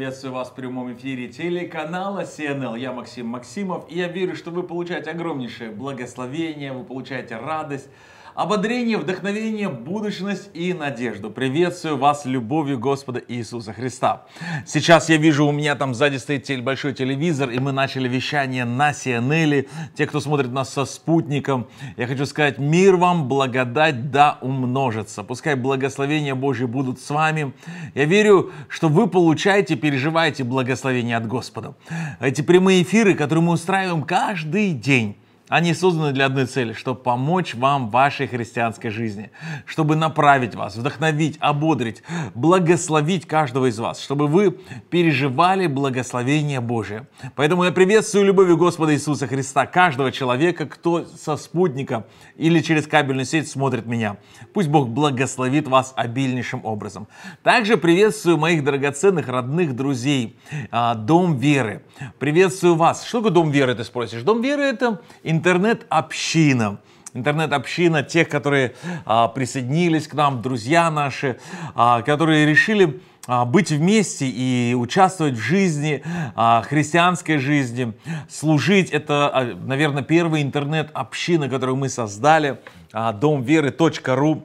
приветствую вас в прямом эфире телеканала CNL. Я Максим Максимов, и я верю, что вы получаете огромнейшее благословение, вы получаете радость, Ободрение, вдохновение, будущность и надежду. Приветствую вас любовью Господа Иисуса Христа. Сейчас я вижу, у меня там сзади стоит большой телевизор, и мы начали вещание на Сианели. Те, кто смотрит нас со спутником, я хочу сказать, мир вам, благодать да умножится. Пускай благословения Божьи будут с вами. Я верю, что вы получаете, переживаете благословение от Господа. Эти прямые эфиры, которые мы устраиваем каждый день, они созданы для одной цели, чтобы помочь вам в вашей христианской жизни, чтобы направить вас, вдохновить, ободрить, благословить каждого из вас, чтобы вы переживали благословение Божие. Поэтому я приветствую любовью Господа Иисуса Христа, каждого человека, кто со спутника или через кабельную сеть смотрит меня. Пусть Бог благословит вас обильнейшим образом. Также приветствую моих драгоценных родных друзей, а, Дом веры. Приветствую вас. Что такое Дом веры, ты спросишь? Дом веры это интернет-община. Интернет-община тех, которые а, присоединились к нам, друзья наши, а, которые решили а, быть вместе и участвовать в жизни, а, христианской жизни, служить. Это, а, наверное, первый интернет-община, которую мы создали, домверы.ру.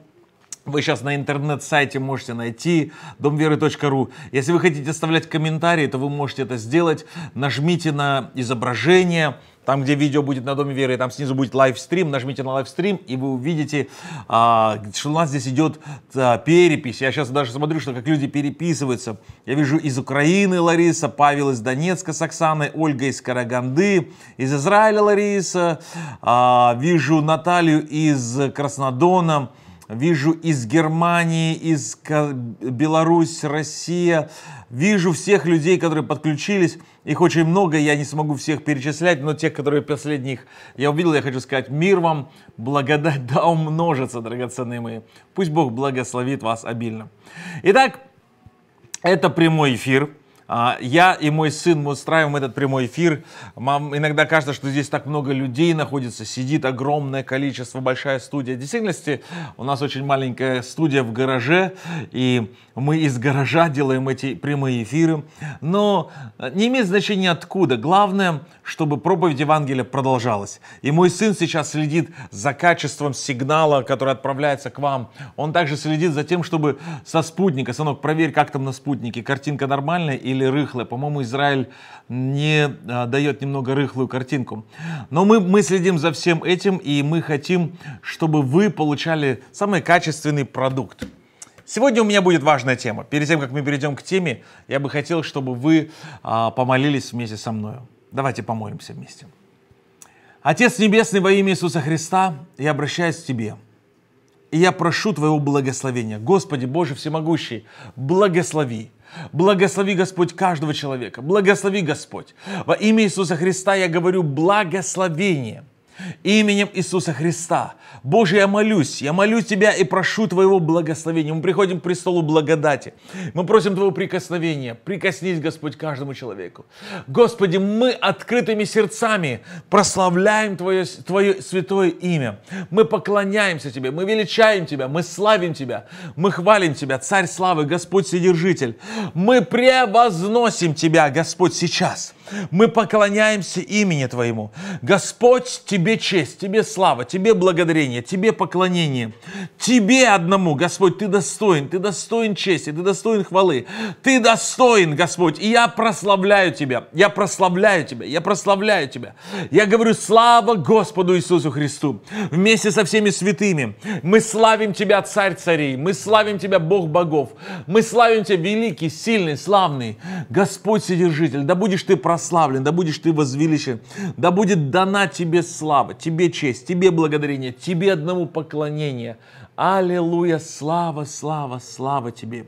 Вы сейчас на интернет-сайте можете найти домверы.ру. Если вы хотите оставлять комментарии, то вы можете это сделать. Нажмите на изображение, там, где видео будет на Доме Веры, там снизу будет лайвстрим, нажмите на лайвстрим, и вы увидите, а, что у нас здесь идет а, перепись. Я сейчас даже смотрю, что как люди переписываются. Я вижу из Украины Лариса, Павел из Донецка с Оксаной, Ольга из Караганды, из Израиля Лариса, а, вижу Наталью из Краснодона, вижу из Германии, из Беларусь, Россия, вижу всех людей, которые подключились. Их очень много, я не смогу всех перечислять, но тех, которые последних я увидел, я хочу сказать, мир вам, благодать да умножится, драгоценные мои. Пусть Бог благословит вас обильно. Итак, это прямой эфир. А, я и мой сын мы устраиваем этот прямой эфир. Мам, иногда кажется, что здесь так много людей находится, сидит огромное количество, большая студия. В действительности у нас очень маленькая студия в гараже, и мы из гаража делаем эти прямые эфиры. Но не имеет значения откуда. Главное, чтобы проповедь Евангелия продолжалась. И мой сын сейчас следит за качеством сигнала, который отправляется к вам. Он также следит за тем, чтобы со спутника, сынок, проверь, как там на спутнике, картинка нормальная или или рыхлое. По-моему, Израиль не а, дает немного рыхлую картинку. Но мы, мы следим за всем этим, и мы хотим, чтобы вы получали самый качественный продукт. Сегодня у меня будет важная тема. Перед тем, как мы перейдем к теме, я бы хотел, чтобы вы а, помолились вместе со мной. Давайте помолимся вместе. Отец Небесный, во имя Иисуса Христа, я обращаюсь к Тебе. И я прошу Твоего благословения. Господи Боже Всемогущий, благослови Благослови, Господь, каждого человека. Благослови, Господь. Во имя Иисуса Христа я говорю благословение – именем Иисуса Христа. Боже, я молюсь, я молю Тебя и прошу Твоего благословения. Мы приходим к престолу благодати. Мы просим Твоего прикосновения. Прикоснись, Господь, каждому человеку. Господи, мы открытыми сердцами прославляем Твое, Твое святое имя. Мы поклоняемся Тебе, мы величаем Тебя, мы славим Тебя, мы хвалим Тебя, Царь славы, Господь Содержитель. Мы превозносим Тебя, Господь, сейчас. Мы поклоняемся имени Твоему. Господь, Тебе честь, Тебе слава, Тебе благодарение, Тебе поклонение. Тебе одному, Господь, Ты достоин, Ты достоин чести, Ты достоин хвалы. Ты достоин, Господь, и я прославляю Тебя, я прославляю Тебя, я прославляю Тебя. Я говорю, слава Господу Иисусу Христу. Вместе со всеми святыми мы славим Тебя, Царь царей, мы славим Тебя, Бог богов, мы славим Тебя, великий, сильный, славный, Господь Содержитель, да будешь Ты прославлен прославлен, да будешь ты возвеличен, да будет дана тебе слава, тебе честь, тебе благодарение, тебе одному поклонение. Аллилуйя, слава, слава, слава тебе.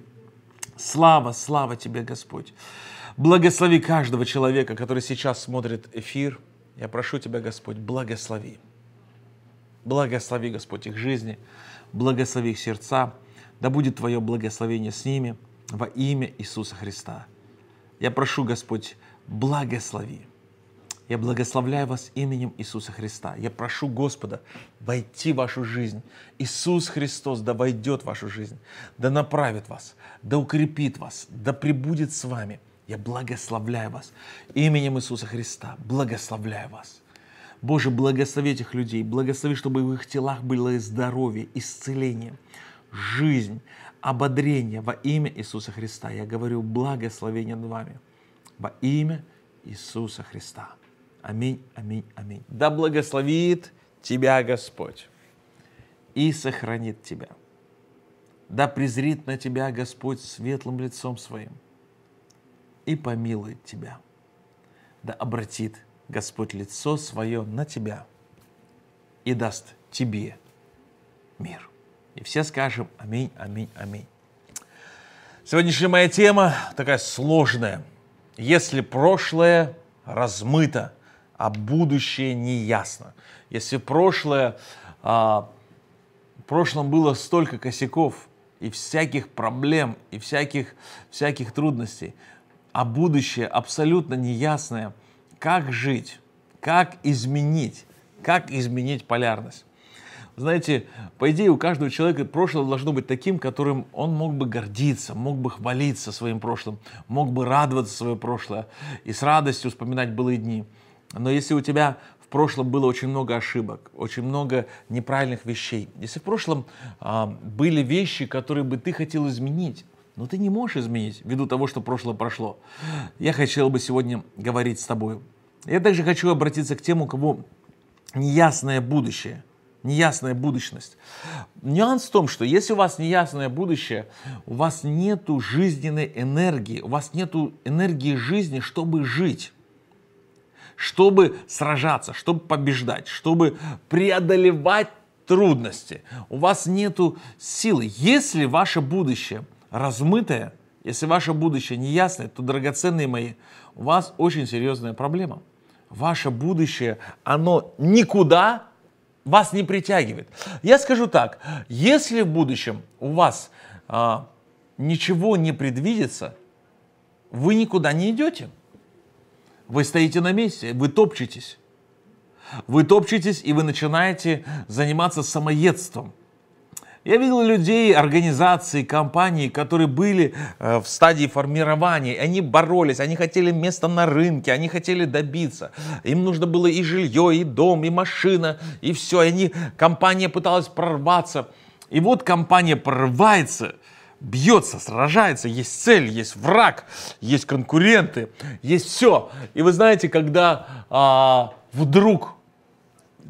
Слава, слава тебе, Господь. Благослови каждого человека, который сейчас смотрит эфир. Я прошу тебя, Господь, благослови. Благослови, Господь, их жизни, благослови их сердца. Да будет Твое благословение с ними во имя Иисуса Христа. Я прошу, Господь, благослови. Я благословляю вас именем Иисуса Христа. Я прошу Господа войти в вашу жизнь. Иисус Христос да войдет в вашу жизнь, да направит вас, да укрепит вас, да пребудет с вами. Я благословляю вас именем Иисуса Христа. Благословляю вас. Боже, благослови этих людей, благослови, чтобы в их телах было здоровье, исцеление, жизнь, ободрение во имя Иисуса Христа. Я говорю благословение над вами во имя Иисуса Христа. Аминь, аминь, аминь. Да благословит тебя Господь и сохранит тебя. Да презрит на тебя Господь светлым лицом своим и помилует тебя. Да обратит Господь лицо свое на тебя и даст тебе мир. И все скажем аминь, аминь, аминь. Сегодняшняя моя тема такая сложная – если прошлое размыто, а будущее неясно. Если прошлое, а, в прошлом было столько косяков и всяких проблем, и всяких, всяких трудностей, а будущее абсолютно неясное, как жить, как изменить, как изменить полярность знаете, по идее, у каждого человека прошлое должно быть таким, которым он мог бы гордиться, мог бы хвалиться своим прошлым, мог бы радоваться свое прошлое и с радостью вспоминать былые дни. Но если у тебя в прошлом было очень много ошибок, очень много неправильных вещей, если в прошлом а, были вещи, которые бы ты хотел изменить, но ты не можешь изменить ввиду того, что прошлое прошло. Я хотел бы сегодня говорить с тобой. Я также хочу обратиться к тем, у кого неясное будущее неясная будущность. Нюанс в том, что если у вас неясное будущее, у вас нету жизненной энергии, у вас нету энергии жизни, чтобы жить чтобы сражаться, чтобы побеждать, чтобы преодолевать трудности. У вас нету силы. Если ваше будущее размытое, если ваше будущее неясное, то, драгоценные мои, у вас очень серьезная проблема. Ваше будущее, оно никуда вас не притягивает. Я скажу так, если в будущем у вас а, ничего не предвидится, вы никуда не идете. Вы стоите на месте, вы топчетесь. Вы топчетесь и вы начинаете заниматься самоедством. Я видел людей, организации, компании, которые были э, в стадии формирования. Они боролись, они хотели место на рынке, они хотели добиться. Им нужно было и жилье, и дом, и машина, и все. Они, компания пыталась прорваться. И вот компания прорывается, бьется, сражается, есть цель, есть враг, есть конкуренты, есть все. И вы знаете, когда а, вдруг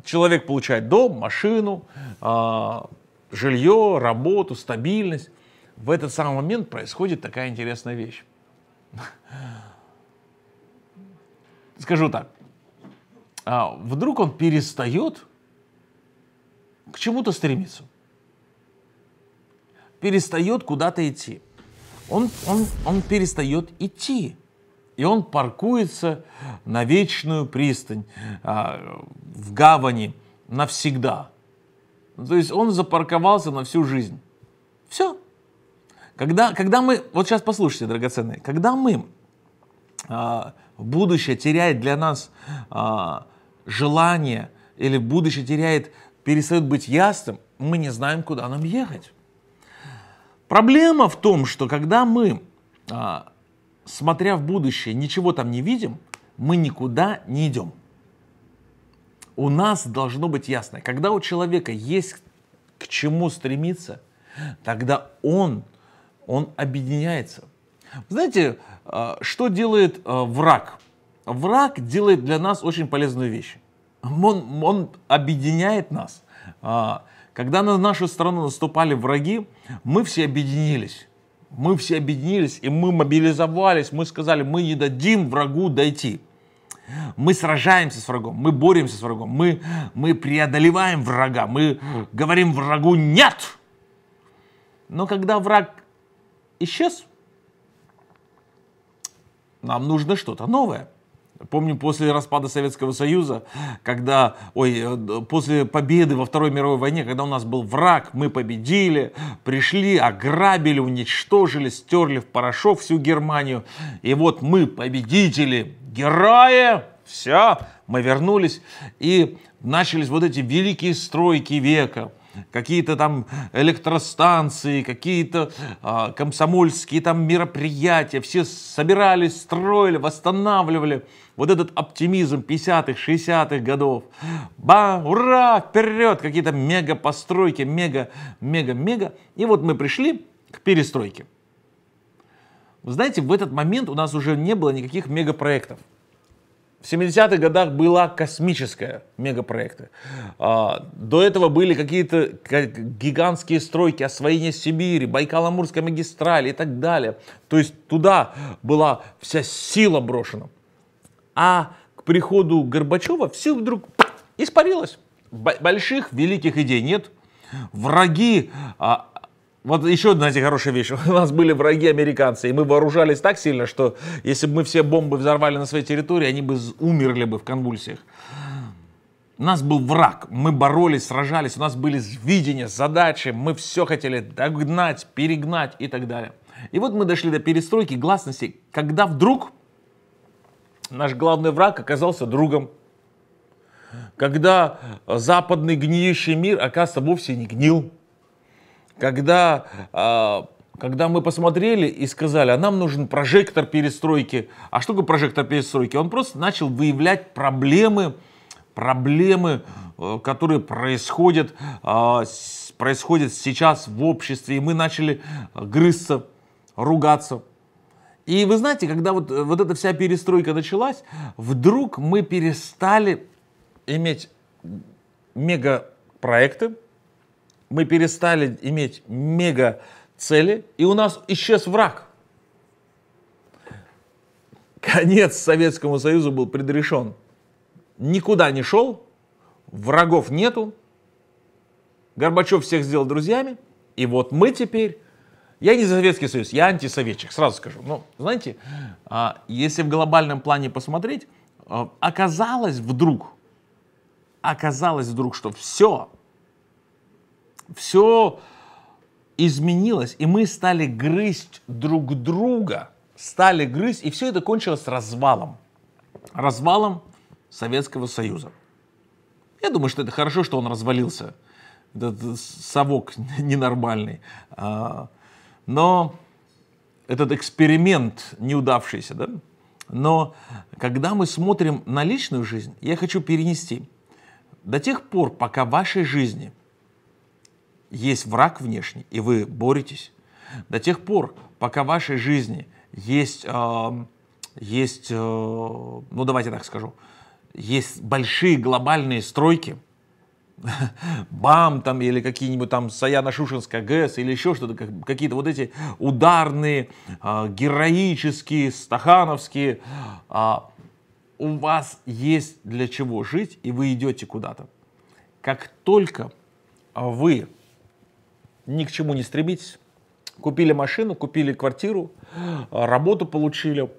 человек получает дом, машину, а, жилье, работу, стабильность. В этот самый момент происходит такая интересная вещь. Скажу так. А вдруг он перестает к чему-то стремиться. Перестает куда-то идти. Он, он, он перестает идти. И он паркуется на вечную пристань, а, в гавани навсегда – ну, то есть он запарковался на всю жизнь. Все. Когда, когда мы, вот сейчас послушайте, драгоценные, когда мы, а, будущее теряет для нас а, желание, или будущее теряет, перестает быть ясным, мы не знаем, куда нам ехать. Проблема в том, что когда мы, а, смотря в будущее, ничего там не видим, мы никуда не идем у нас должно быть ясно, когда у человека есть к чему стремиться, тогда он, он объединяется. Знаете, а, что делает а, враг? Враг делает для нас очень полезную вещь. Он, он объединяет нас. А, когда на нашу страну наступали враги, мы все объединились. Мы все объединились, и мы мобилизовались, мы сказали, мы не дадим врагу дойти. Мы сражаемся с врагом, мы боремся с врагом, мы, мы преодолеваем врага, мы говорим врагу «нет». Но когда враг исчез, нам нужно что-то новое – Помню, после распада Советского Союза, когда, ой, э, после победы во Второй мировой войне, когда у нас был враг, мы победили, пришли, ограбили, уничтожили, стерли в порошок всю Германию. И вот мы победители, герои, все, мы вернулись и начались вот эти великие стройки века – какие-то там электростанции, какие-то э, комсомольские там мероприятия, все собирались, строили, восстанавливали вот этот оптимизм 50-х, 60-х годов. Ба, ура, вперед, какие-то мега постройки, мега, мега, мега. И вот мы пришли к перестройке. Вы знаете, в этот момент у нас уже не было никаких мегапроектов. В 70-х годах была космическая мегапроекты. А, до этого были какие-то гигантские стройки, освоение Сибири, Байкал-Амурской магистрали и так далее. То есть туда была вся сила брошена. А к приходу Горбачева все вдруг испарилось. Больших великих идей нет. Враги а, вот еще одна знаете, хорошая вещь. У нас были враги американцы, и мы вооружались так сильно, что если бы мы все бомбы взорвали на своей территории, они бы умерли бы в конвульсиях. У нас был враг, мы боролись, сражались, у нас были видения, задачи, мы все хотели догнать, перегнать и так далее. И вот мы дошли до перестройки, гласности, когда вдруг наш главный враг оказался другом. Когда э, западный гниющий мир, оказывается, вовсе не гнил когда, а, когда мы посмотрели и сказали, а нам нужен прожектор перестройки. А что такое прожектор перестройки? Он просто начал выявлять проблемы, проблемы, э, которые происходят, а, происходят сейчас в обществе. И мы начали э, грызться, ругаться. И вы знаете, когда вот, э, вот эта вся перестройка началась, вдруг мы перестали иметь мегапроекты, мы перестали иметь мега цели, и у нас исчез враг. Конец Советскому Союзу был предрешен. Никуда не шел, врагов нету. Горбачев всех сделал друзьями. И вот мы теперь я не за Советский Союз, я антисоветчик, сразу скажу. Но, ну, знаете, а, если в глобальном плане посмотреть, а, оказалось вдруг, оказалось вдруг, что все, все изменилось, и мы стали грызть друг друга, стали грызть, и все это кончилось развалом. Развалом Советского Союза. Я думаю, что это хорошо, что он развалился. Этот совок ненормальный. А, но этот эксперимент неудавшийся, да? Но когда мы смотрим на личную жизнь, я хочу перенести. До тех пор, пока в вашей жизни есть враг внешний, и вы боретесь, до тех пор, пока в вашей жизни есть, э, есть э, ну давайте так скажу, есть большие глобальные стройки, БАМ там или какие-нибудь там Саяна Шушинская ГЭС или еще что-то, какие-то вот эти ударные, а, героические, стахановские. А, у вас есть для чего жить, и вы идете куда-то. Как только вы ни к чему не стремитесь. Купили машину, купили квартиру, а, работу получили.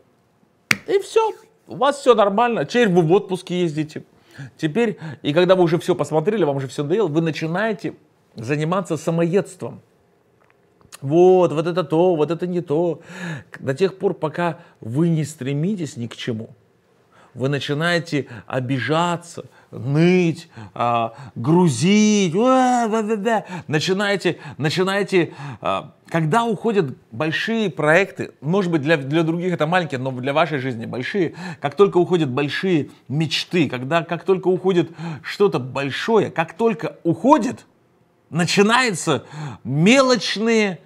И все, у вас все нормально. Теперь вы в отпуске ездите. Теперь, и когда вы уже все посмотрели, вам уже все надоело, вы начинаете заниматься самоедством. Вот, вот это то, вот это не то. До тех пор, пока вы не стремитесь ни к чему, вы начинаете обижаться – ныть, э, грузить, э, да, да, да. начинаете, начинаете, э, а, когда уходят большие проекты, может быть для, для других это маленькие, но для вашей жизни большие, как только уходят большие мечты, когда, как только уходит что-то большое, как только уходит, начинаются мелочные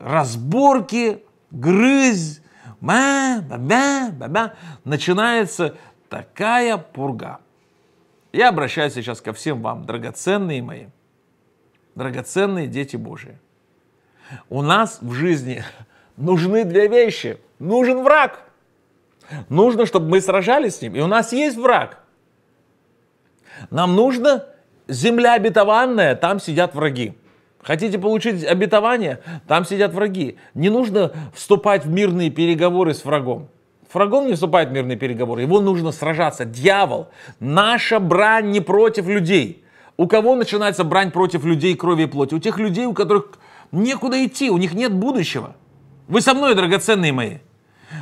разборки, грызь, ба ба ба ба начинается такая пурга. Я обращаюсь сейчас ко всем вам, драгоценные мои, драгоценные дети Божии. У нас в жизни нужны две вещи. Нужен враг. Нужно, чтобы мы сражались с ним. И у нас есть враг. Нам нужно земля обетованная, там сидят враги. Хотите получить обетование? Там сидят враги. Не нужно вступать в мирные переговоры с врагом врагом не вступает в мирные переговоры. Его нужно сражаться. Дьявол. Наша брань не против людей. У кого начинается брань против людей крови и плоти? У тех людей, у которых некуда идти, у них нет будущего. Вы со мной, драгоценные мои.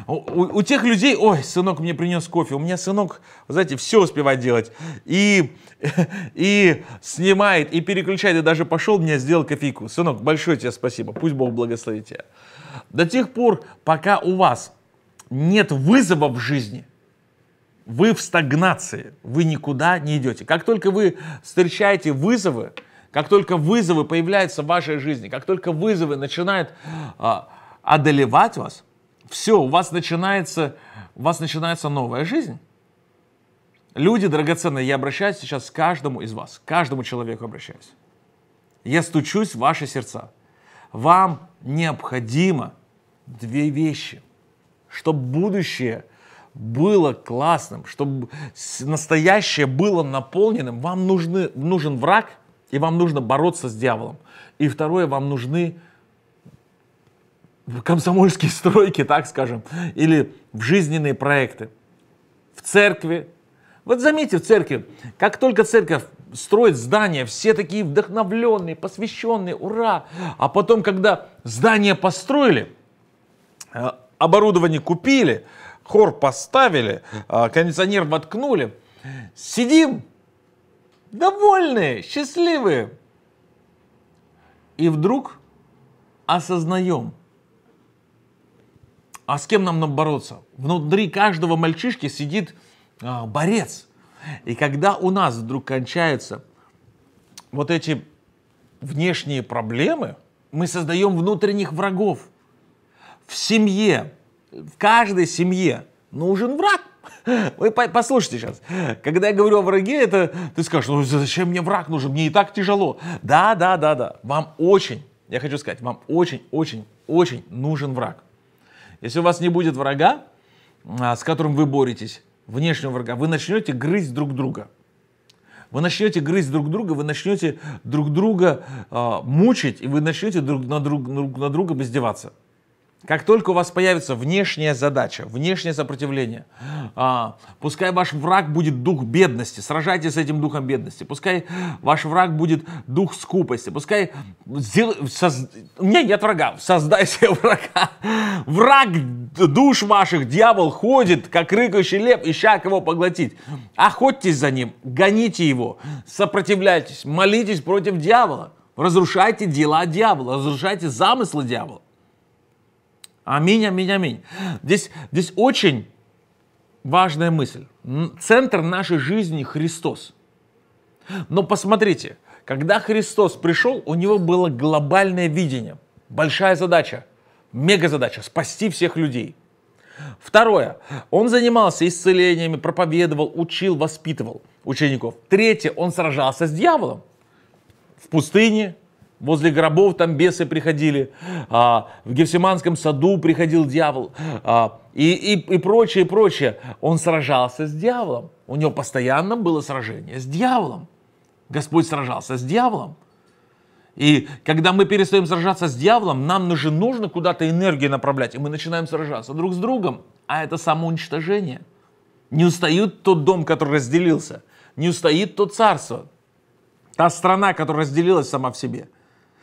У, у, у тех людей, ой, сынок мне принес кофе, у меня сынок, знаете, все успевает делать. И, и снимает, и переключает, и даже пошел мне сделал кофейку. Сынок, большое тебе спасибо, пусть Бог благословит тебя. До тех пор, пока у вас нет вызова в жизни, вы в стагнации, вы никуда не идете. Как только вы встречаете вызовы, как только вызовы появляются в вашей жизни, как только вызовы начинают а, одолевать вас, все, у вас начинается, у вас начинается новая жизнь. Люди драгоценные, я обращаюсь сейчас к каждому из вас, к каждому человеку обращаюсь. Я стучусь в ваши сердца. Вам необходимо две вещи чтобы будущее было классным, чтобы настоящее было наполненным, вам нужны, нужен враг, и вам нужно бороться с дьяволом. И второе, вам нужны комсомольские стройки, так скажем, или в жизненные проекты. В церкви. Вот заметьте, в церкви, как только церковь строит здание, все такие вдохновленные, посвященные, ура! А потом, когда здание построили, э, оборудование купили, хор поставили, а, кондиционер воткнули. Сидим, довольные, счастливые. И вдруг осознаем, а с кем нам, нам бороться? Внутри каждого мальчишки сидит а, борец. И когда у нас вдруг кончаются вот эти внешние проблемы, мы создаем внутренних врагов – в семье, в каждой семье нужен враг. Вы послушайте сейчас. Когда я говорю о враге, это ты скажешь, ну зачем мне враг нужен, мне и так тяжело. Да, да, да, да, вам очень, я хочу сказать, вам очень, очень, очень нужен враг. Если у вас не будет врага, а, с которым вы боретесь, внешнего врага, вы начнете грызть друг друга. Вы начнете грызть друг друга, вы начнете друг друга э, мучить, и вы начнете друг на, друг, друг на друга издеваться. Как только у вас появится внешняя задача, внешнее сопротивление, а, пускай ваш враг будет дух бедности, сражайтесь с этим духом бедности, пускай ваш враг будет дух скупости, пускай... Сдел... Соз... Не, нет врага, создай себе врага. Враг душ ваших, дьявол, ходит, как рыкающий лев, ища кого поглотить. Охотьтесь за ним, гоните его, сопротивляйтесь, молитесь против дьявола, разрушайте дела дьявола, разрушайте замыслы дьявола. Аминь, аминь, аминь. Здесь, здесь очень важная мысль. Центр нашей жизни Христос. Но посмотрите, когда Христос пришел, у него было глобальное видение. Большая задача, мега задача – спасти всех людей. Второе. Он занимался исцелениями, проповедовал, учил, воспитывал учеников. Третье. Он сражался с дьяволом в пустыне, Возле гробов там бесы приходили, а, в Гефсиманском саду приходил дьявол а, и, и, и прочее, прочее. Он сражался с дьяволом. У него постоянно было сражение с дьяволом. Господь сражался с дьяволом. И когда мы перестаем сражаться с дьяволом, нам же нужно куда-то энергию направлять, и мы начинаем сражаться друг с другом, а это самоуничтожение. Не устоит тот дом, который разделился, не устоит то царство, та страна, которая разделилась сама в себе –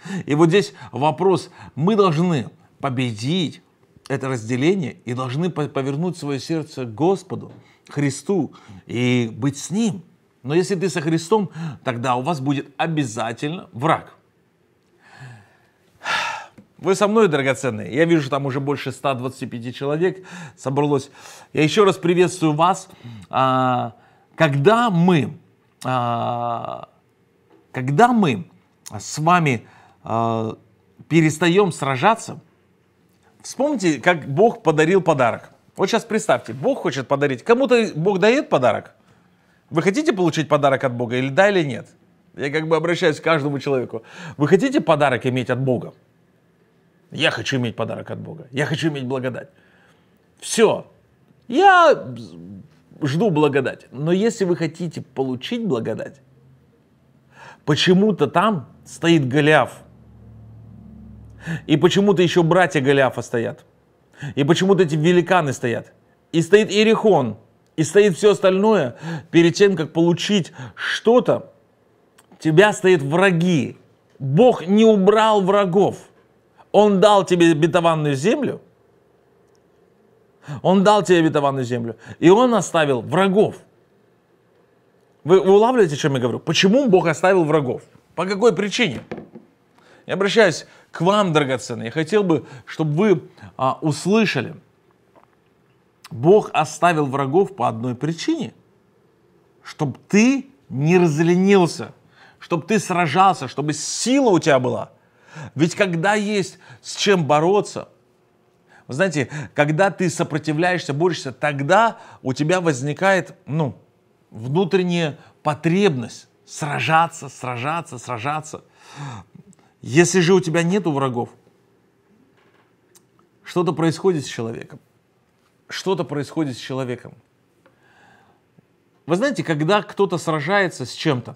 И вот здесь вопрос, мы должны победить это разделение и должны повернуть свое сердце к Господу, Христу и быть с Ним. Но если ты со Христом, тогда у вас будет обязательно враг. Вы со мной, драгоценные. Я вижу, там уже больше 125 человек собралось. Я еще раз приветствую вас. А, когда мы, а, когда мы с вами э, перестаем сражаться. Вспомните, как Бог подарил подарок. Вот сейчас представьте, Бог хочет подарить. Кому-то Бог дает подарок. Вы хотите получить подарок от Бога или да, или нет? Я как бы обращаюсь к каждому человеку. Вы хотите подарок иметь от Бога? Я хочу иметь подарок от Бога. Я хочу иметь благодать. Все. Я жду благодать. Но если вы хотите получить благодать, почему-то там стоит Голиаф – и почему-то еще братья Голиафа стоят. И почему-то эти великаны стоят. И стоит Иерихон. И стоит все остальное. Перед тем, как получить что-то, тебя стоят враги. Бог не убрал врагов. Он дал тебе обетованную землю. Он дал тебе обетованную землю. И он оставил врагов. Вы, улавливаете, о чем я говорю? Почему Бог оставил врагов? По какой причине? Я обращаюсь к вам, драгоценные. Я хотел бы, чтобы вы а, услышали. Бог оставил врагов по одной причине. Чтобы ты не разленился. Чтобы ты сражался, чтобы сила у тебя была. Ведь когда есть с чем бороться, вы знаете, когда ты сопротивляешься, борешься, тогда у тебя возникает ну, внутренняя потребность сражаться, сражаться, сражаться. Если же у тебя нету врагов, что-то происходит с человеком. Что-то происходит с человеком. Вы знаете, когда кто-то сражается с чем-то,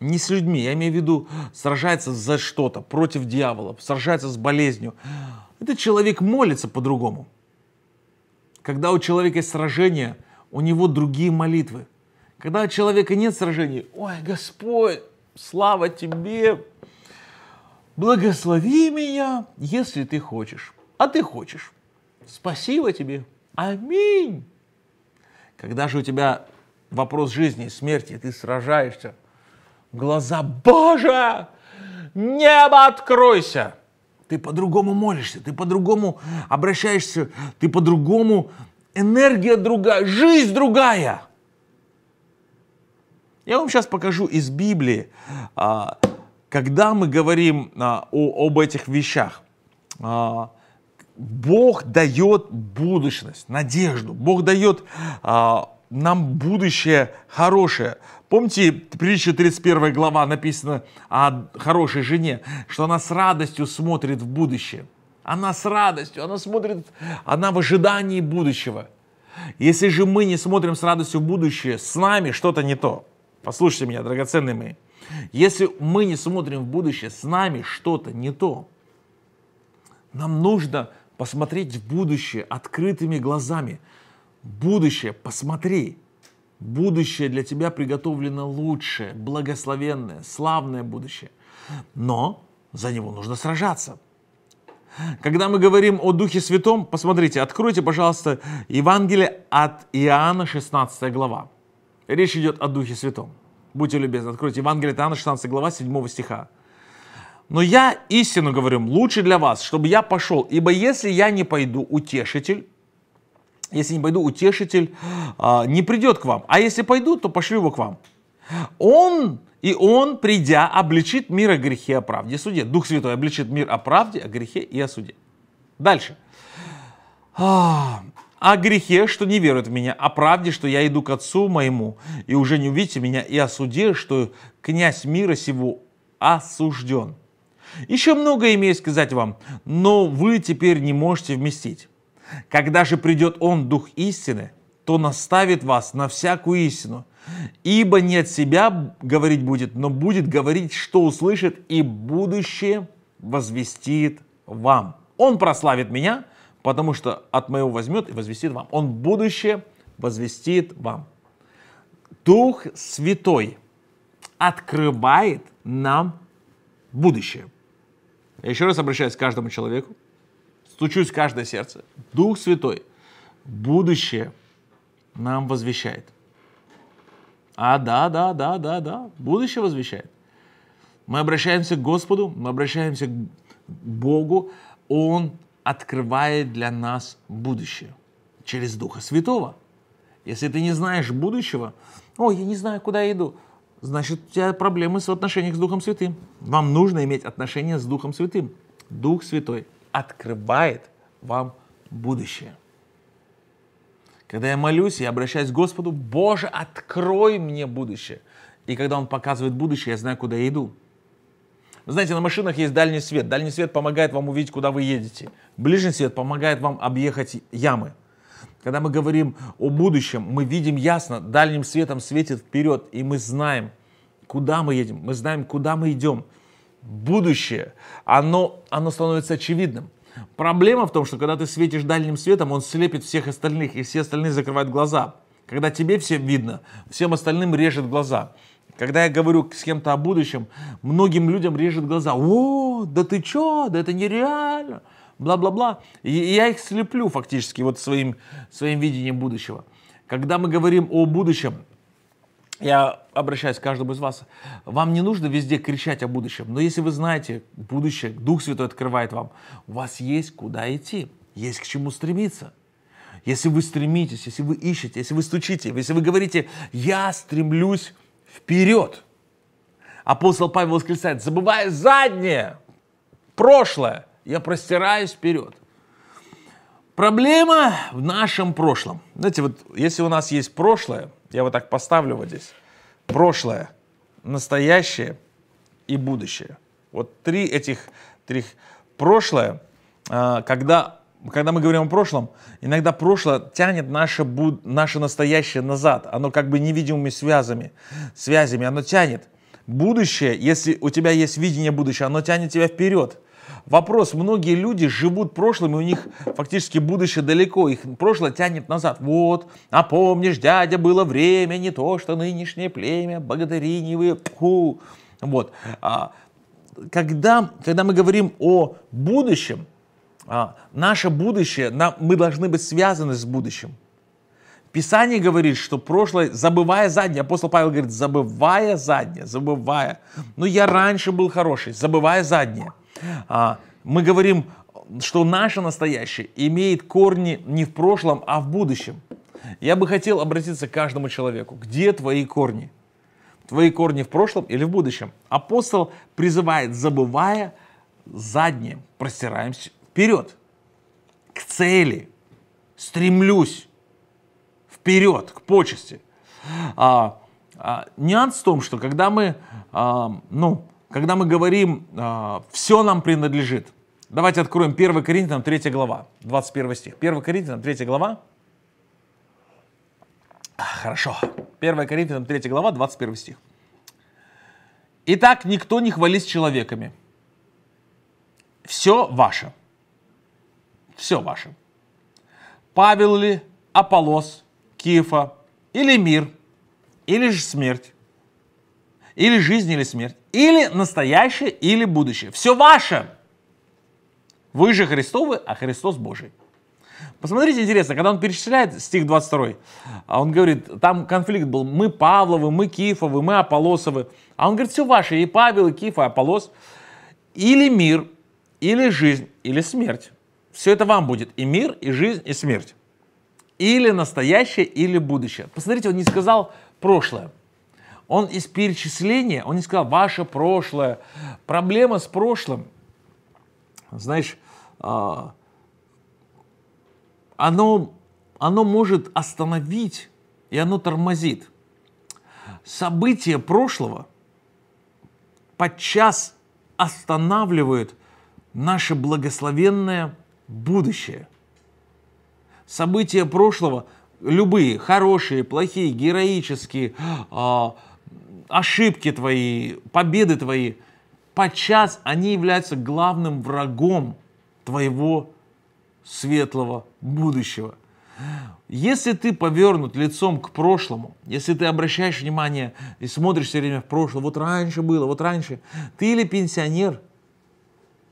не с людьми, я имею в виду, сражается за что-то, против дьявола, сражается с болезнью, этот человек молится по-другому. Когда у человека есть сражение, у него другие молитвы. Когда у человека нет сражений, ой, Господь, слава тебе, Благослови меня, если ты хочешь. А ты хочешь. Спасибо тебе. Аминь. Когда же у тебя вопрос жизни и смерти, ты сражаешься. Глаза Божия, небо откройся. Ты по-другому молишься, ты по-другому обращаешься, ты по-другому, энергия другая, жизнь другая. Я вам сейчас покажу из Библии а, когда мы говорим а, о, об этих вещах, а, Бог дает будущность, надежду, Бог дает а, нам будущее хорошее. Помните, притча 31 глава написано о хорошей жене, что она с радостью смотрит в будущее. Она с радостью, она смотрит, она в ожидании будущего. Если же мы не смотрим с радостью в будущее, с нами что-то не то. Послушайте меня, драгоценные мои. Если мы не смотрим в будущее, с нами что-то не то. Нам нужно посмотреть в будущее открытыми глазами. Будущее, посмотри. Будущее для тебя приготовлено лучшее, благословенное, славное будущее. Но за него нужно сражаться. Когда мы говорим о Духе Святом, посмотрите, откройте, пожалуйста, Евангелие от Иоанна, 16 глава. Речь идет о Духе Святом. Будьте любезны, откройте Евангелие от Иоанна, 16 глава, 7 стиха. «Но я истину говорю, лучше для вас, чтобы я пошел, ибо если я не пойду, утешитель, если не пойду, утешитель а, не придет к вам, а если пойду, то пошлю его к вам. Он и он, придя, обличит мир о грехе, о правде, о суде. Дух Святой обличит мир о правде, о грехе и о суде. Дальше. А, о грехе, что не верует в меня, о правде, что я иду к Отцу моему, и уже не увидите меня, и о суде, что князь мира сего осужден. Еще многое имею сказать вам, но вы теперь не можете вместить. Когда же придет Он, Дух истины, то наставит вас на всякую истину, ибо не от себя говорить будет, но будет говорить, что услышит, и будущее возвестит вам. Он прославит меня – потому что от моего возьмет и возвестит вам. Он будущее возвестит вам. Дух Святой открывает нам будущее. Я еще раз обращаюсь к каждому человеку, стучусь в каждое сердце. Дух Святой будущее нам возвещает. А да, да, да, да, да, будущее возвещает. Мы обращаемся к Господу, мы обращаемся к Богу, Он открывает для нас будущее через Духа Святого. Если ты не знаешь будущего, о, я не знаю, куда я иду, значит, у тебя проблемы в отношениями с Духом Святым. Вам нужно иметь отношения с Духом Святым. Дух Святой открывает вам будущее. Когда я молюсь, я обращаюсь к Господу, Боже, открой мне будущее. И когда Он показывает будущее, я знаю, куда я иду. знаете, на машинах есть дальний свет. Дальний свет помогает вам увидеть, куда вы едете. Ближний свет помогает вам объехать ямы. Когда мы говорим о будущем, мы видим ясно, дальним светом светит вперед, и мы знаем, куда мы едем, мы знаем, куда мы идем. Будущее, оно, оно становится очевидным. Проблема в том, что когда ты светишь дальним светом, он слепит всех остальных, и все остальные закрывают глаза. Когда тебе все видно, всем остальным режет глаза. Когда я говорю с кем-то о будущем, многим людям режет глаза. О, да ты чё, да это нереально бла-бла-бла. я их слеплю фактически вот своим, своим видением будущего. Когда мы говорим о будущем, я обращаюсь к каждому из вас. Вам не нужно везде кричать о будущем, но если вы знаете будущее, Дух Святой открывает вам, у вас есть куда идти, есть к чему стремиться. Если вы стремитесь, если вы ищете, если вы стучите, если вы говорите «я стремлюсь вперед», апостол Павел восклицает «забывая заднее, прошлое, я простираюсь вперед. Проблема в нашем прошлом. Знаете, вот если у нас есть прошлое, я вот так поставлю вот здесь. Прошлое, настоящее и будущее. Вот три этих, трех. прошлое, а, когда, когда мы говорим о прошлом, иногда прошлое тянет наше, буд, наше настоящее назад. Оно как бы невидимыми связями, связями, оно тянет. Будущее, если у тебя есть видение будущего, оно тянет тебя вперед. Вопрос, многие люди живут прошлым, и у них фактически будущее далеко, их прошлое тянет назад. Вот, а помнишь, дядя, было время, не то, что нынешнее племя, благодари не вы, пху. Вот. А, когда, когда мы говорим о будущем, а, наше будущее, нам, мы должны быть связаны с будущим. Писание говорит, что прошлое, забывая заднее, апостол Павел говорит, забывая заднее, забывая. Ну, я раньше был хороший, забывая заднее. А, мы говорим, что наше настоящее имеет корни не в прошлом, а в будущем. Я бы хотел обратиться к каждому человеку. Где твои корни? Твои корни в прошлом или в будущем? Апостол призывает, забывая заднее, простираемся вперед, к цели, стремлюсь вперед, к почести. А, а, нюанс в том, что когда мы, а, ну, когда мы говорим а, «все нам принадлежит», давайте откроем 1 Коринфянам 3 глава, 21 стих. 1 Коринфянам 3 глава, а, хорошо, 1 Коринфянам 3 глава, 21 стих. «Итак, никто не хвались человеками, все ваше, все ваше. Павел ли, Аполос, Кифа, или мир, или же смерть, или жизнь, или смерть, или настоящее, или будущее. Все ваше. Вы же Христовы, а Христос Божий. Посмотрите, интересно, когда он перечисляет стих 22, а он говорит, там конфликт был, мы Павловы, мы Кифовы, мы Аполосовы, а он говорит, все ваше, и Павел, и Киф, и Аполос, или мир, или жизнь, или смерть. Все это вам будет, и мир, и жизнь, и смерть. Или настоящее, или будущее. Посмотрите, он не сказал прошлое. Он из перечисления, он не сказал «ваше прошлое», проблема с прошлым. Знаешь, а, оно, оно может остановить, и оно тормозит. События прошлого подчас останавливают наше благословенное будущее. События прошлого, любые, хорошие, плохие, героические, а, ошибки твои, победы твои, подчас они являются главным врагом твоего светлого будущего. Если ты повернут лицом к прошлому, если ты обращаешь внимание и смотришь все время в прошлое, вот раньше было, вот раньше, ты или пенсионер,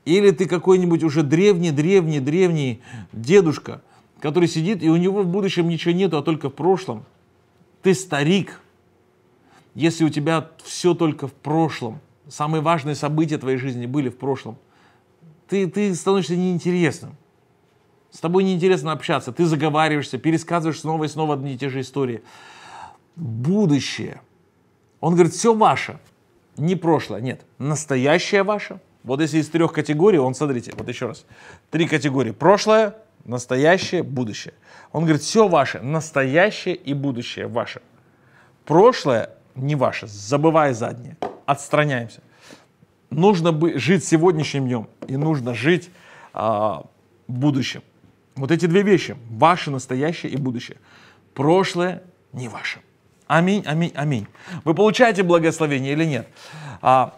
или ты какой-нибудь уже древний-древний-древний дедушка, который сидит, и у него в будущем ничего нету, а только в прошлом. Ты старик – если у тебя все только в прошлом, самые важные события твоей жизни были в прошлом, ты, ты становишься неинтересным. С тобой неинтересно общаться, ты заговариваешься, пересказываешь снова и снова одни и те же истории. Будущее. Он говорит, все ваше. Не прошлое, нет. Настоящее ваше. Вот если из трех категорий, он, смотрите, вот еще раз. Три категории. Прошлое, настоящее, будущее. Он говорит, все ваше, настоящее и будущее ваше. Прошлое не ваше, забывая заднее, отстраняемся. Нужно бы жить сегодняшним днем и нужно жить а, будущим. Вот эти две вещи, ваше настоящее и будущее. Прошлое не ваше. Аминь, аминь, аминь. Вы получаете благословение или нет? А,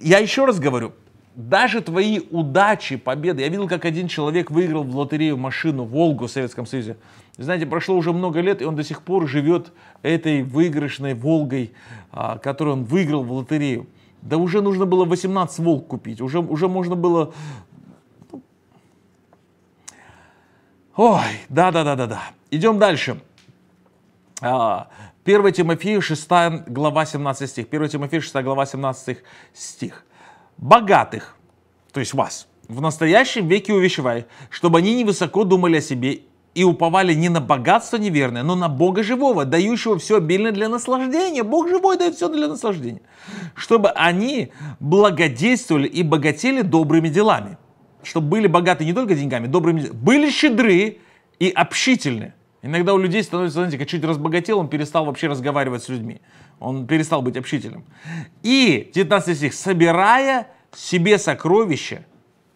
я еще раз говорю, даже твои удачи, победы. Я видел, как один человек выиграл в лотерею машину Волгу в Советском Союзе. Знаете, прошло уже много лет, и он до сих пор живет этой выигрышной «Волгой», а, которую он выиграл в лотерею. Да уже нужно было 18 «Волк» купить, уже, уже можно было... Ну. Ой, да-да-да-да-да. Идем дальше. 1 а, Тимофею 6 глава 17 стих. 1 Тимофею 6 глава 17 стих. «Богатых, то есть вас, в настоящем веке увещевай, чтобы они невысоко думали о себе и уповали не на богатство неверное, но на Бога живого, дающего все обильно для наслаждения. Бог живой дает все для наслаждения. Чтобы они благодействовали и богатели добрыми делами. Чтобы были богаты не только деньгами, добрыми делами. Были щедры и общительны. Иногда у людей становится, знаете, как чуть разбогател, он перестал вообще разговаривать с людьми. Он перестал быть общительным. И 19 стих. «Собирая себе сокровища,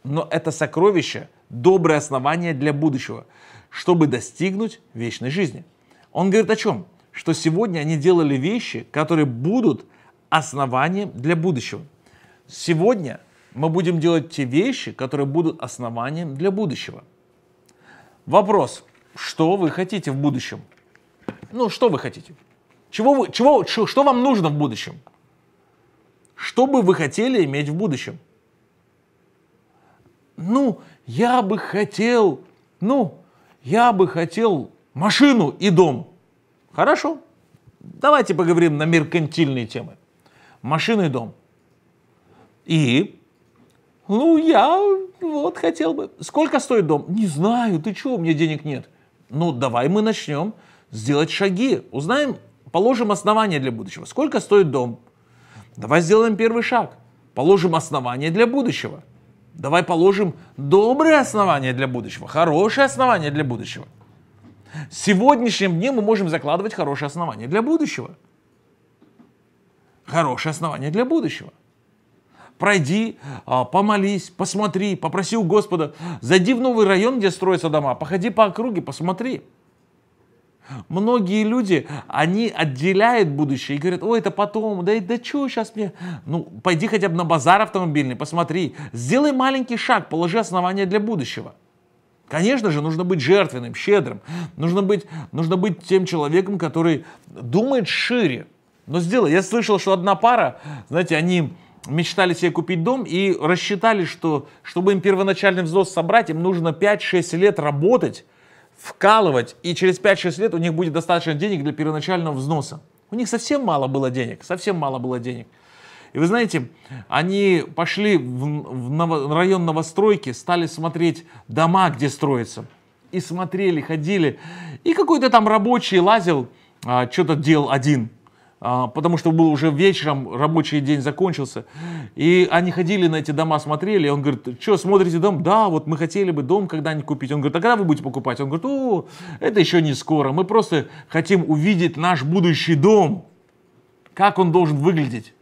но это сокровище – доброе основание для будущего, чтобы достигнуть вечной жизни. Он говорит о чем? Что сегодня они делали вещи, которые будут основанием для будущего. Сегодня мы будем делать те вещи, которые будут основанием для будущего. Вопрос, что вы хотите в будущем? Ну, что вы хотите? Чего вы, чего, что, что вам нужно в будущем? Что бы вы хотели иметь в будущем? Ну, я бы хотел, ну, я бы хотел машину и дом. Хорошо, давайте поговорим на меркантильные темы. Машина и дом. И, ну, я вот хотел бы. Сколько стоит дом? Не знаю, ты чего, у меня денег нет. Ну, давай мы начнем сделать шаги. Узнаем, положим основания для будущего. Сколько стоит дом? Давай сделаем первый шаг. Положим основания для будущего. Давай положим добрые основания для будущего, хорошие основания для будущего. Сегодняшним днем мы можем закладывать хорошие основания для будущего. Хорошие основания для будущего. Пройди, а, помолись, посмотри, попроси у Господа, зайди в новый район, где строятся дома, походи по округе, посмотри. Многие люди, они отделяют будущее и говорят, ой, это потом, да, да что сейчас мне? Ну, пойди хотя бы на базар автомобильный, посмотри, сделай маленький шаг, положи основание для будущего. Конечно же, нужно быть жертвенным, щедрым, нужно быть, нужно быть тем человеком, который думает шире. Но сделай, я слышал, что одна пара, знаете, они мечтали себе купить дом и рассчитали, что чтобы им первоначальный взнос собрать, им нужно 5-6 лет работать, вкалывать, и через 5-6 лет у них будет достаточно денег для первоначального взноса. У них совсем мало было денег, совсем мало было денег. И вы знаете, они пошли в, в ново, район новостройки, стали смотреть дома, где строятся. И смотрели, ходили. И какой-то там рабочий лазил, а, что-то делал один. А, потому что был уже вечером, рабочий день закончился. И они ходили на эти дома, смотрели. И он говорит, что, смотрите дом? Да, вот мы хотели бы дом когда-нибудь купить. Он говорит, а когда вы будете покупать? Он говорит, о, это еще не скоро. Мы просто хотим увидеть наш будущий дом. Как он должен выглядеть.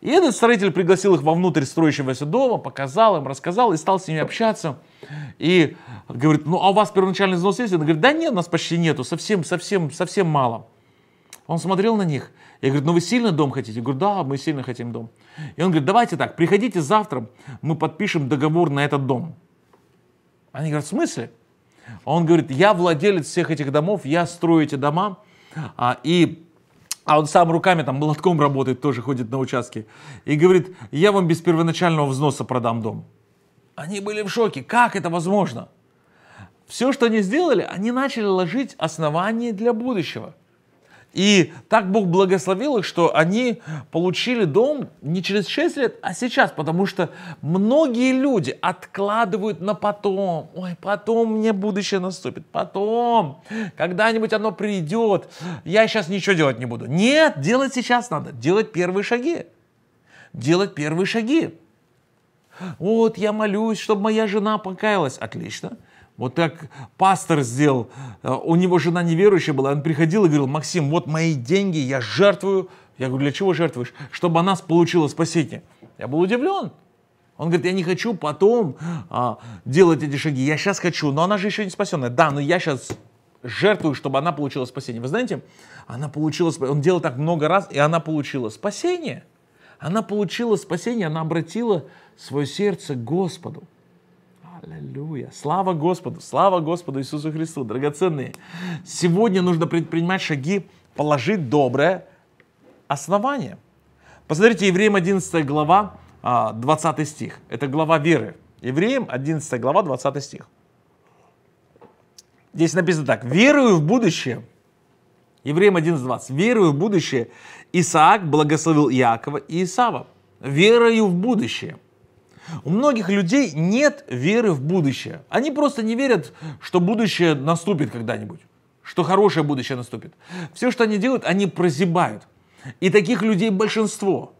И этот строитель пригласил их вовнутрь строящегося дома, показал им, рассказал и стал с ними общаться. И говорит, ну а у вас первоначальный взнос есть? Он говорит, да нет, у нас почти нету, совсем, совсем, совсем мало. Он смотрел на них. Я говорю, ну вы сильно дом хотите? Я говорю, да, мы сильно хотим дом. И он говорит, давайте так, приходите завтра, мы подпишем договор на этот дом. Они говорят, в смысле? Он говорит, я владелец всех этих домов, я строю эти дома, а, и а он сам руками там молотком работает, тоже ходит на участке. И говорит, я вам без первоначального взноса продам дом. Они были в шоке, как это возможно? Все, что они сделали, они начали ложить основания для будущего. И так Бог благословил их, что они получили дом не через 6 лет, а сейчас, потому что многие люди откладывают на потом. Ой, потом мне будущее наступит, потом, когда-нибудь оно придет, я сейчас ничего делать не буду. Нет, делать сейчас надо, делать первые шаги. Делать первые шаги. Вот я молюсь, чтобы моя жена покаялась. Отлично. Вот так пастор сделал, э, у него жена неверующая была, он приходил и говорил, Максим, вот мои деньги, я жертвую. Я говорю, для чего жертвуешь? Чтобы она получила спасение. Я был удивлен. Он говорит, я не хочу потом а, делать эти шаги, я сейчас хочу, но она же еще не спасенная. Да, но я сейчас жертвую, чтобы она получила спасение. Вы знаете, она получила, он делал так много раз, и она получила спасение. Она получила спасение, она обратила свое сердце к Господу. Аллилуйя. Слава Господу, слава Господу Иисусу Христу, драгоценные. Сегодня нужно предпринимать шаги, положить доброе основание. Посмотрите, Евреям 11 глава, 20 а, стих. Это глава веры. Евреям 11 глава, 20 стих. Здесь написано так. «Верую в будущее». Евреям 11.20. «Верую в будущее Исаак благословил Иакова и Исава». Верою в будущее – у многих людей нет веры в будущее. Они просто не верят, что будущее наступит когда-нибудь, что хорошее будущее наступит. Все, что они делают, они прозябают. И таких людей большинство.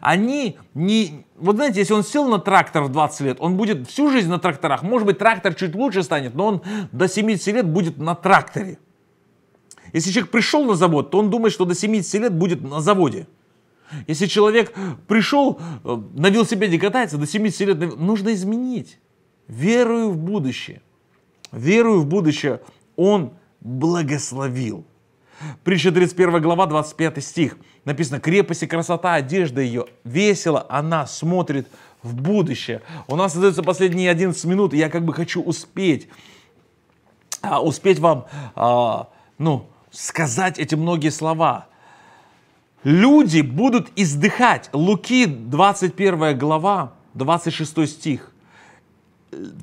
Они не... Вот знаете, если он сел на трактор в 20 лет, он будет всю жизнь на тракторах. Может быть, трактор чуть лучше станет, но он до 70 лет будет на тракторе. Если человек пришел на завод, то он думает, что до 70 лет будет на заводе. Если человек пришел, э, на велосипеде катается, до 70 лет, нужно изменить. Верую в будущее. Верую в будущее он благословил. Притча 31 глава, 25 стих. Написано, крепость и красота, одежда ее. Весело она смотрит в будущее. У нас остается последние 11 минут, и я как бы хочу успеть, а, успеть вам, а, ну, сказать эти многие слова. Люди будут издыхать. Луки 21 глава, 26 стих.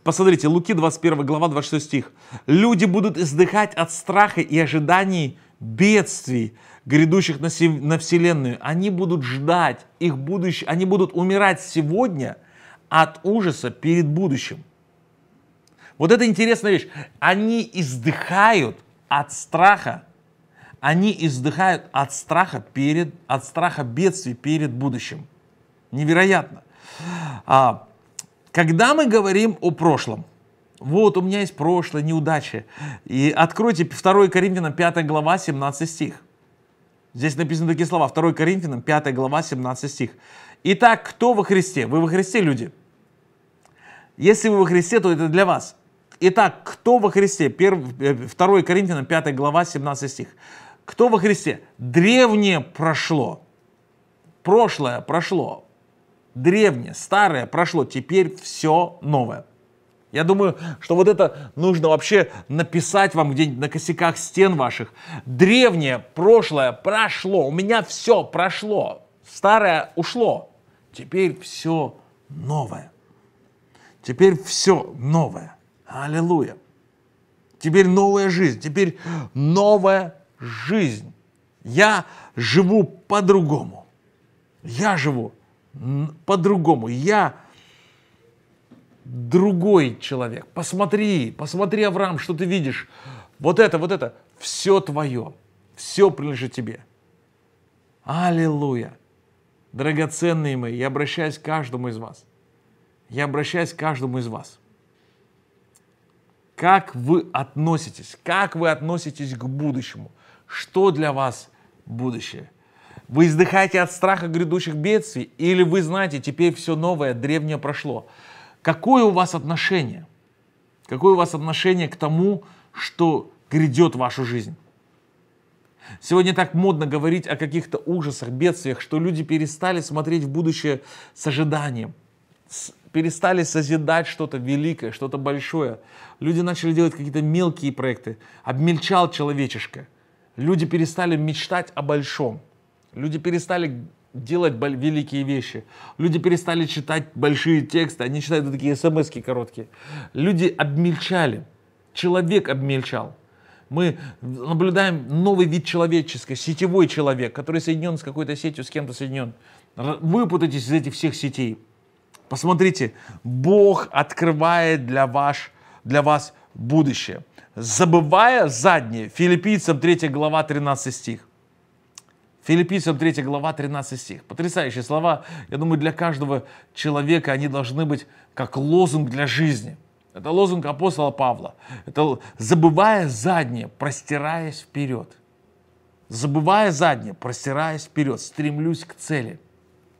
Посмотрите, Луки 21 глава, 26 стих. Люди будут издыхать от страха и ожиданий бедствий, грядущих на, сев... на Вселенную. Они будут ждать их будущее, они будут умирать сегодня от ужаса перед будущим. Вот это интересная вещь. Они издыхают от страха они издыхают от страха, перед, от страха бедствий перед будущим. Невероятно. А, когда мы говорим о прошлом, вот у меня есть прошлое, неудачи. И откройте 2 Коринфянам 5 глава 17 стих. Здесь написаны такие слова. 2 Коринфянам 5 глава 17 стих. Итак, кто во Христе? Вы во Христе, люди. Если вы во Христе, то это для вас. Итак, кто во Христе? 1, 2 э, Коринфянам 5 глава 17 стих. Кто во Христе? Древнее прошло. Прошлое прошло. Древнее, старое прошло. Теперь все новое. Я думаю, что вот это нужно вообще написать вам где-нибудь на косяках стен ваших. Древнее, прошлое прошло. У меня все прошло. Старое ушло. Теперь все новое. Теперь все новое. Аллилуйя. Теперь новая жизнь. Теперь новая жизнь. Я живу по-другому. Я живу по-другому. Я другой человек. Посмотри, посмотри, Авраам, что ты видишь. Вот это, вот это. Все твое. Все принадлежит тебе. Аллилуйя. Драгоценные мои, я обращаюсь к каждому из вас. Я обращаюсь к каждому из вас. Как вы относитесь? Как вы относитесь к будущему? Что для вас будущее? Вы издыхаете от страха грядущих бедствий или вы знаете, теперь все новое, древнее прошло? Какое у вас отношение? Какое у вас отношение к тому, что грядет в вашу жизнь? Сегодня так модно говорить о каких-то ужасах, бедствиях, что люди перестали смотреть в будущее с ожиданием, с перестали созидать что-то великое, что-то большое. Люди начали делать какие-то мелкие проекты. Обмельчал человечешко. Люди перестали мечтать о большом. Люди перестали делать великие вещи. Люди перестали читать большие тексты, они читают такие смс короткие. Люди обмельчали, человек обмельчал. Мы наблюдаем новый вид человеческой, сетевой человек, который соединен с какой-то сетью, с кем-то соединен. Выпутайтесь из этих всех сетей. Посмотрите, Бог открывает для, ваш, для вас будущее. Забывая заднее, Филиппийцам 3 глава 13 стих. Филиппийцам 3 глава 13 стих. Потрясающие слова. Я думаю, для каждого человека они должны быть как лозунг для жизни. Это лозунг апостола Павла. Это забывая заднее, простираясь вперед. Забывая заднее, простираясь вперед, стремлюсь к цели.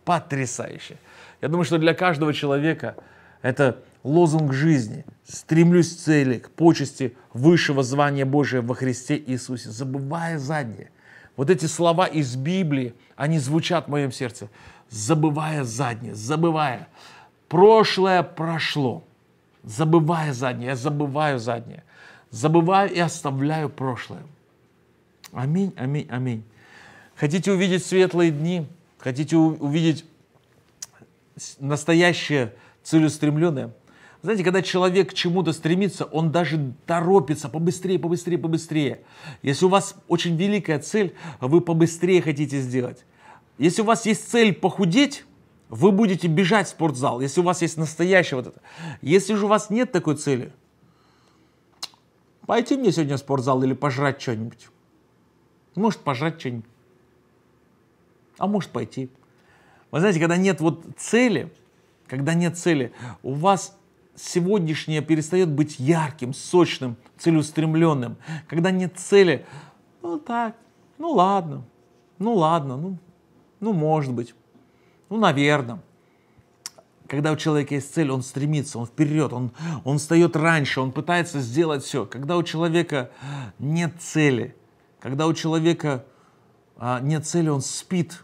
Потрясающе. Я думаю, что для каждого человека это лозунг жизни. Стремлюсь к цели, к почести высшего звания Божия во Христе Иисусе, забывая заднее. Вот эти слова из Библии, они звучат в моем сердце. Забывая заднее, забывая. Прошлое прошло. Забывая заднее, я забываю заднее. Забываю и оставляю прошлое. Аминь, аминь, аминь. Хотите увидеть светлые дни? Хотите увидеть настоящее, целеустремленное. Знаете, когда человек к чему-то стремится, он даже торопится побыстрее, побыстрее, побыстрее. Если у вас очень великая цель, вы побыстрее хотите сделать. Если у вас есть цель похудеть, вы будете бежать в спортзал, если у вас есть настоящее вот это. Если же у вас нет такой цели, пойти мне сегодня в спортзал или пожрать что-нибудь. Может, пожрать что-нибудь. А может, пойти. Вы знаете, когда нет вот цели, когда нет цели, у вас сегодняшнее перестает быть ярким, сочным, целеустремленным. Когда нет цели, ну так, ну ладно, ну ладно, ну, ну может быть, ну наверное. Когда у человека есть цель, он стремится, он вперед, он, он встает раньше, он пытается сделать все. Когда у человека нет цели, когда у человека а, нет цели, он спит,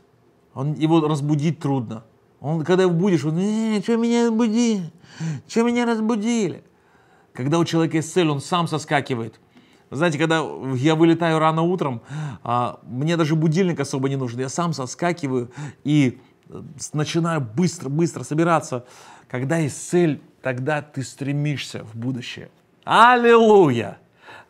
он, его разбудить трудно. Он, когда его будешь, он, э, что меня буди, что меня разбудили. Когда у человека есть цель, он сам соскакивает. Знаете, когда я вылетаю рано утром, а, мне даже будильник особо не нужен. Я сам соскакиваю и э, начинаю быстро-быстро собираться. Когда есть цель, тогда ты стремишься в будущее. Аллилуйя!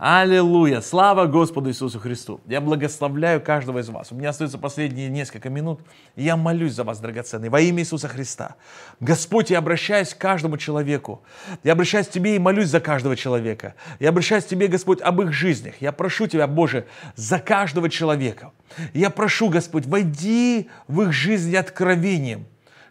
Аллилуйя! Слава Господу Иисусу Христу! Я благословляю каждого из вас. У меня остается последние несколько минут, и я молюсь за вас, драгоценный, во имя Иисуса Христа. Господь, я обращаюсь к каждому человеку. Я обращаюсь к Тебе и молюсь за каждого человека. Я обращаюсь к Тебе, Господь, об их жизнях. Я прошу Тебя, Боже, за каждого человека. Я прошу, Господь, войди в их жизнь откровением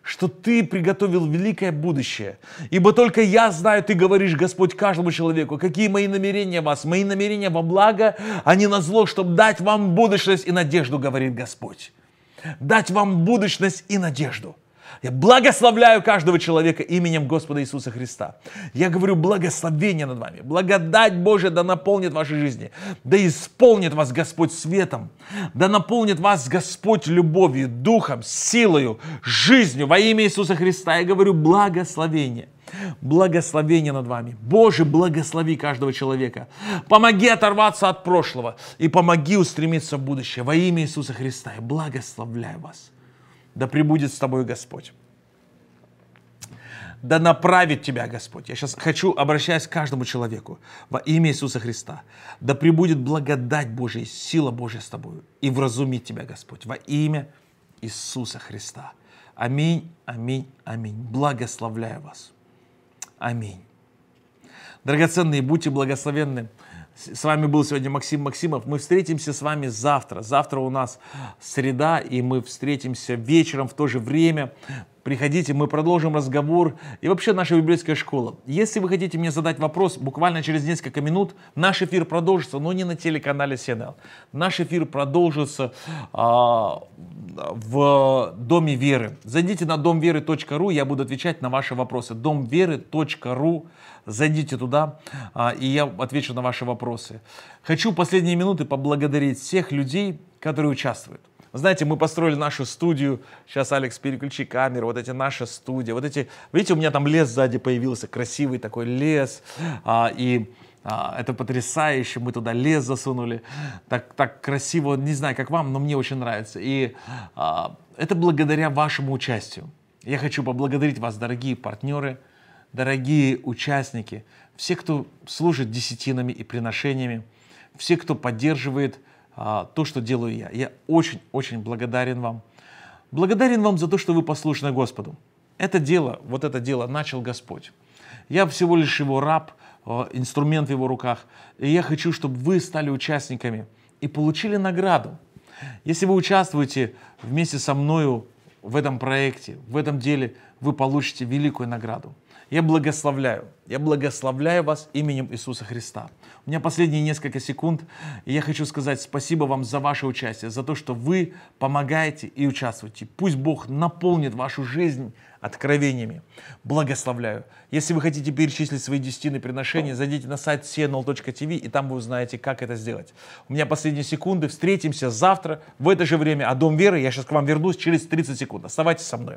что Ты приготовил великое будущее. Ибо только я знаю, Ты говоришь, Господь, каждому человеку, какие мои намерения вас. Мои намерения во благо, а не на зло, чтобы дать вам будущность и надежду, говорит Господь. Дать вам будущность и надежду – я благословляю каждого человека именем Господа Иисуса Христа. Я говорю благословение над вами. Благодать Божия да наполнит ваши жизни. Да исполнит вас Господь светом. Да наполнит вас Господь любовью, духом, силою, жизнью во имя Иисуса Христа. Я говорю благословение. Благословение над вами. Боже, благослови каждого человека. Помоги оторваться от прошлого и помоги устремиться в будущее. Во имя Иисуса Христа я благословляю вас. Да пребудет с тобой Господь. Да направит тебя Господь. Я сейчас хочу, обращаясь к каждому человеку во имя Иисуса Христа. Да пребудет благодать Божья, сила Божья с тобою. И вразумит тебя Господь во имя Иисуса Христа. Аминь, аминь, аминь. Благословляю вас. Аминь. Драгоценные, будьте благословенны. С вами был сегодня Максим Максимов. Мы встретимся с вами завтра. Завтра у нас среда, и мы встретимся вечером в то же время Приходите, мы продолжим разговор и вообще наша библейская школа. Если вы хотите мне задать вопрос, буквально через несколько минут наш эфир продолжится, но не на телеканале CNL. Наш эфир продолжится а, в Доме Веры. Зайдите на домверы.ру, я буду отвечать на ваши вопросы. домверы.ру Зайдите туда, а, и я отвечу на ваши вопросы. Хочу последние минуты поблагодарить всех людей, которые участвуют знаете, мы построили нашу студию, сейчас, Алекс, переключи камеру, вот эти наши студии, вот эти, видите, у меня там лес сзади появился, красивый такой лес, а, и а, это потрясающе, мы туда лес засунули, так, так красиво, не знаю, как вам, но мне очень нравится, и а, это благодаря вашему участию. Я хочу поблагодарить вас, дорогие партнеры, дорогие участники, все, кто служит десятинами и приношениями, все, кто поддерживает а, то, что делаю я. Я очень-очень благодарен вам. Благодарен вам за то, что вы послушны Господу. Это дело, вот это дело начал Господь. Я всего лишь его раб, э, инструмент в его руках. И я хочу, чтобы вы стали участниками и получили награду. Если вы участвуете вместе со мною в этом проекте, в этом деле, вы получите великую награду. Я благословляю. Я благословляю вас именем Иисуса Христа. У меня последние несколько секунд, и я хочу сказать спасибо вам за ваше участие, за то, что вы помогаете и участвуете. Пусть Бог наполнит вашу жизнь откровениями. Благословляю. Если вы хотите перечислить свои десятины приношения, зайдите на сайт cnl.tv, и там вы узнаете, как это сделать. У меня последние секунды. Встретимся завтра в это же время. А Дом Веры, я сейчас к вам вернусь через 30 секунд. Оставайтесь со мной.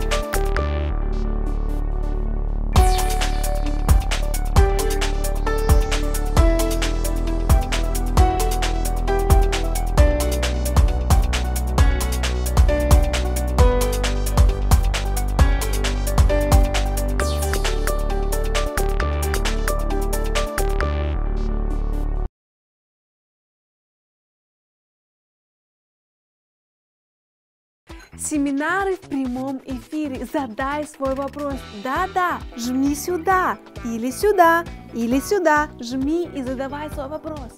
Семинары в прямом эфире. Задай свой вопрос. Да-да, жми сюда или сюда или сюда. Жми и задавай свой вопрос.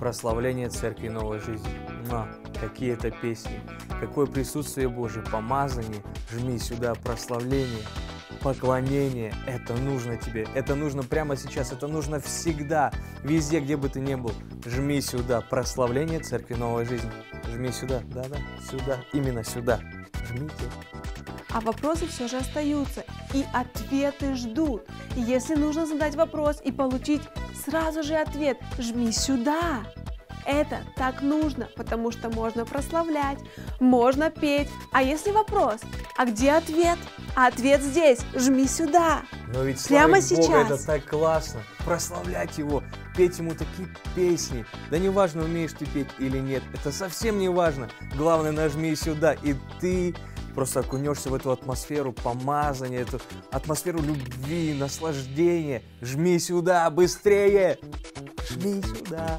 Прославление Церкви Новой Жизни. На, какие это песни. Какое присутствие Божье. помазание. Жми сюда, прославление. Поклонение, это нужно тебе, это нужно прямо сейчас, это нужно всегда, везде, где бы ты ни был. Жми сюда, прославление Церкви Новой Жизни. Жми сюда, да-да, сюда, именно сюда. Жмите. А вопросы все же остаются, и ответы ждут. И если нужно задать вопрос и получить сразу же ответ, жми сюда это так нужно, потому что можно прославлять, можно петь. А если вопрос, а где ответ? А ответ здесь, жми сюда. Но ведь Прямо славить сейчас. это так классно. Прославлять Его, петь Ему такие песни. Да не важно, умеешь ты петь или нет, это совсем не важно. Главное, нажми сюда, и ты просто окунешься в эту атмосферу помазания, эту атмосферу любви, наслаждения. Жми сюда, быстрее! Жми сюда!